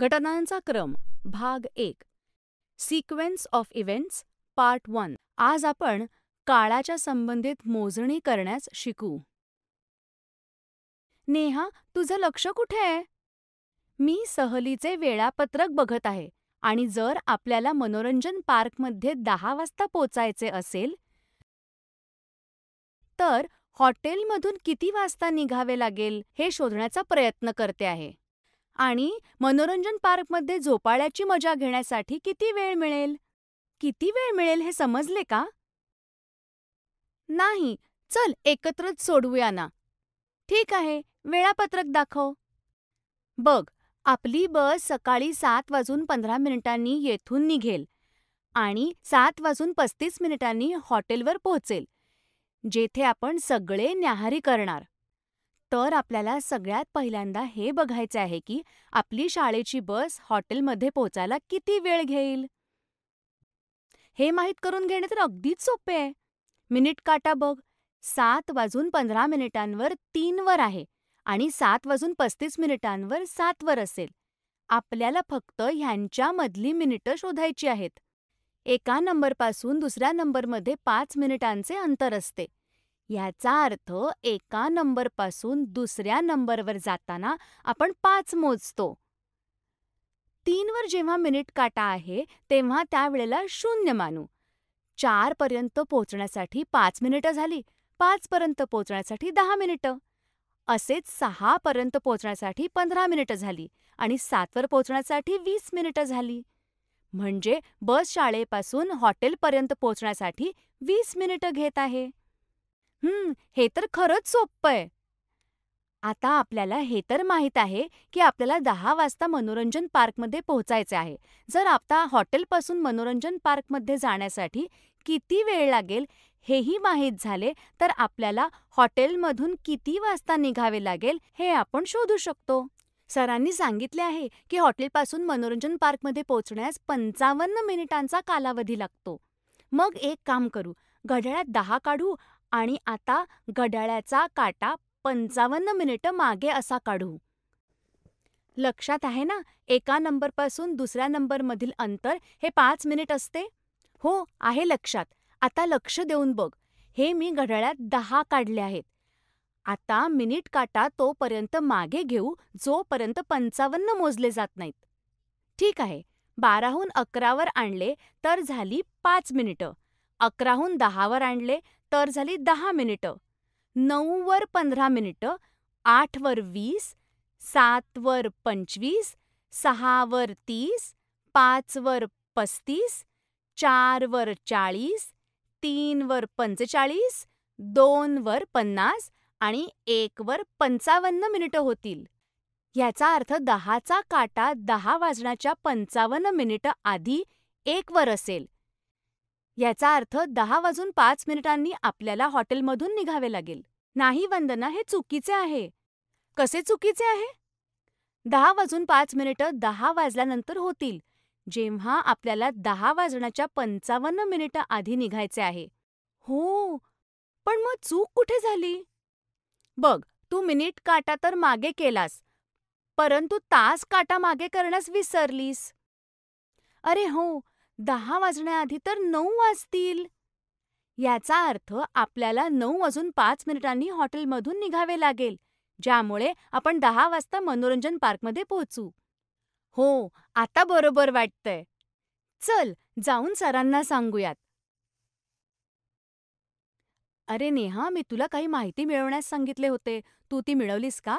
घटनांचा क्रम भाग एक sequence of events part one आज आपण काळाच्या संबंधित मोजणी करण्यास शिकू नेहा तुझं लक्ष कुठे आहे मी सहलीचे वेळापत्रक बघत आहे आणि जर आपल्याला मनोरंजन पार्कमध्ये दहा वाजता पोचायचे असेल तर हॉटेलमधून किती वाजता निघावे लागेल हे शोधण्याचा प्रयत्न करते आहे आणि मनोरंजन पार्कमध्ये झोपाळ्याची मजा घेण्यासाठी किती वेळ मिळेल किती वेळ मिळेल हे समजले का नाही चल एकत्रच सोडवूया ना ठीक आहे वेळापत्रक दाखव बघ आपली बस सकाळी सात वाजून पंधरा मिनिटांनी येथून निघेल आणि सात वाजून पस्तीस मिनिटांनी हॉटेलवर पोहोचेल जेथे आपण सगळे न्याहारी करणार तर आपल्याला सगळ्यात पहिल्यांदा हे बघायचं आहे की आपली शाळेची बस हॉटेलमध्ये पोहोचायला किती वेळ घेईल हे माहीत करून घेणे तर अगदीच सोपे आहे मिनिट काटा बघ सात वाजून पंधरा मिनिटांवर तीनवर आहे आणि सात वाजून पस्तीस मिनिटांवर सातवर असेल आपल्याला फक्त ह्यांच्यामधली मिनिटं शोधायची आहेत एका नंबरपासून दुसऱ्या नंबरमध्ये पाच मिनिटांचे अंतर असते ह्याचा अर्थ एका नंबरपासून दुसऱ्या नंबरवर जाताना आपण पाच मोजतो तीनवर जेव्हा मिनिट काटा आहे तेव्हा त्यावेळेला शून्य मानू चारपर्यंत पोहोचण्यासाठी पाच मिनिटं झाली पाचपर्यंत पोहोचण्यासाठी दहा मिनिटं असेच सहापर्यंत पोहोचण्यासाठी पंधरा मिनिटं झाली आणि सातवर पोहोचण्यासाठी वीस मिनिटं झाली म्हणजे बस शाळेपासून हॉटेलपर्यंत पोहोचण्यासाठी वीस मिनिटं घेत आहे हं, हे तर खरंच सोप्पंय. आता आपल्याला हे तर माहीत आहे की आपल्याला दहा वाजता मनोरंजन पार्कमध्ये पोहोचायचे आहे. जर आता हॉटेलपासून मनोरंजन पार्कमध्ये जाण्यासाठी किती वेळ लागेल हेही माहीत झाले तर आपल्याला हॉटेलमधून किती वाजता निघावे लागेल हे आपण शोधू शकतो. सरांनी सांगितले आहे की हॉटेलपासून मनोरंजन पार्कमध्ये पोहोचण्यास पंचावन्न मिनिटांचा कालावधी लागतो. मग एक काम करू, घड्याळात दहा काढू आणि आता घड्याळाचा काटा पंचावन्न मिनिटं मागे असा काढू लक्षात आहे ना एका नंबरपासून दुसऱ्या नंबरमधील अंतर हे पाच मिनिट असते हो आहे लक्षात आता लक्ष देऊन बघ हे मी घड्याळात दहा काढले आहेत आता मिनिट काटा तोपर्यंत मागे घेऊ जोपर्यंत पंचावन्न मोजले जात नाहीत ठीक आहे बाराहून अकरावर आणले तर झाली पाच मिनिटं अकराहून दहावर आणले तर झाली दहा मिनिटं नऊवर पंधरा मिनिटं आठवर वीस सातवर पंचवीस सहावर तीस पाचवर पस्तीस चारवर चाळीस तीनवर पंचेचाळीस दोनवर पन्नास आणि एकवर पंचावन्न मिनिटं होतील ह्याचा अर्थ दहाचा काटा दहा वाजण्याच्या पंचावन्न मिनिटं आधी एकवर असेल याचा अर्थ दहा वाजून पाच मिनिटांनी आपल्याला हॉटेलमधून निघावे लागेल नाही वंदना हे चुकीचे आहे कसे चुकीचे आहे दहा वाजून पाच मिनिटं दहा वाजल्यानंतर होतील जेव्हा आपल्याला दहा वाजण्याच्या पंचावन्न मिनिटं आधी निघायचे आहे हो पण मग चूक कुठे झाली बघ तू मिनिट काटा तर मागे केलास परंतु तास काटा मागे करण्यास विसरलीस अरे हो दहा वाजण्याआधी तर नऊ वाजतील. याचा अर्थ आपल्याला नऊ वाजून पाच मिनिटांनी हॉटेलमधून निघावे लागेल, ज्यामुळे आपण दहा वाजता मनोरंजन पार्कमध्ये पोहोचू. हो, आता बरोबर वाटतंय. चल जाऊन सरांना सांगूयात. अरे नेहा, मी तुला काही माहिती मिळवण्यास सांगितले होते, तू ती मिळवलीस का?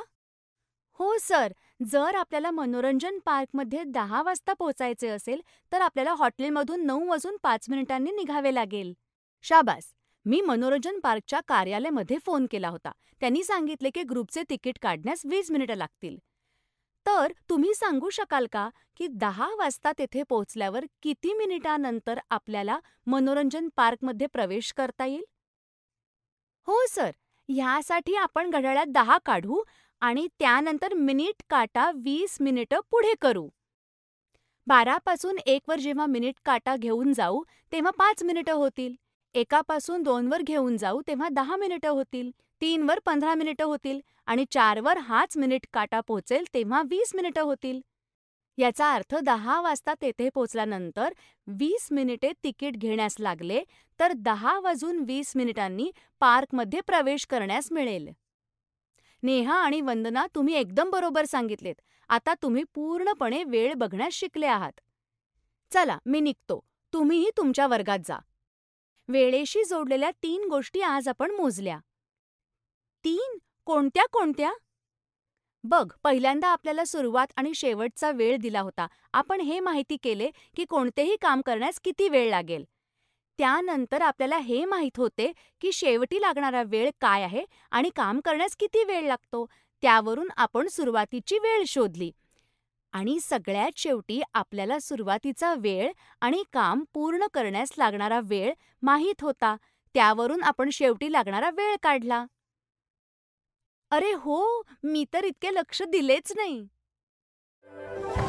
हो सर, जर आपल्याला मनोरंजन पार्कमध्ये दहा वाजता पोहोचायचे असेल तर आपल्याला हॉटेलमधून नऊ वाजून पाच मिनिटांनी निघावे लागेल शाबास मी मनोरंजन पार्कच्या कार्यालयामध्ये फोन केला होता त्यांनी सांगितले की ग्रुपचे तिकीट काढण्यास वीस मिनिटं लागतील तर तुम्ही सांगू शकाल का की दहा वाजता तेथे पोहोचल्यावर किती मिनिटानंतर आपल्याला मनोरंजन पार्कमध्ये प्रवेश करता येईल हो सर ह्यासाठी आपण घड्याळ्यात दहा काढू आणि त्यानंतर मिनिट काटा वीस मिनिटं पुढे करू बारापासून एकवर जेव्हा मिनिट काटा घेऊन जाऊ तेव्हा पाच मिनिटं होतील एकापासून दोनवर घेऊन जाऊ तेव्हा दहा मिनिटं होतील तीनवर पंधरा मिनिटं होतील आणि चारवर हाच मिनिट काटा पोचेल तेव्हा वीस मिनिटं होतील याचा अर्थ दहा वाजता तेथे पोचल्यानंतर वीस मिनिटे तिकीट घेण्यास लागले तर दहा वाजून वीस मिनिटांनी पार्कमध्ये प्रवेश करण्यास मिळेल नेहा आणि वंदना तुम्ही एकदम बरोबर सांगितलेत आता तुम्ही पूर्णपणे वेळ बघण्यास शिकले आहात चला मी निघतो तुम्हीही तुमच्या वर्गात जा वेळेशी जोडलेल्या तीन गोष्टी आज आपण मोजल्या तीन कोणत्या कोणत्या बघ पहिल्यांदा आपल्याला सुरुवात आणि शेवटचा वेळ दिला होता आपण हे माहिती केले की कोणतेही काम करण्यास किती वेळ लागेल त्यानंतर आपल्याला हे माहीत होते की शेवटी लागणारा वेळ काय आहे आणि काम करण्यास किती वेळ लागतो त्यावरून आपण सुरुवातीची वेळ शोधली आणि सगळ्यात शेवटी आपल्याला सुरुवातीचा वेळ आणि काम पूर्ण करण्यास लागणारा वेळ माहीत होता त्यावरून आपण शेवटी लागणारा वेळ काढला अरे हो मी तर इतके लक्ष दिलेच नाही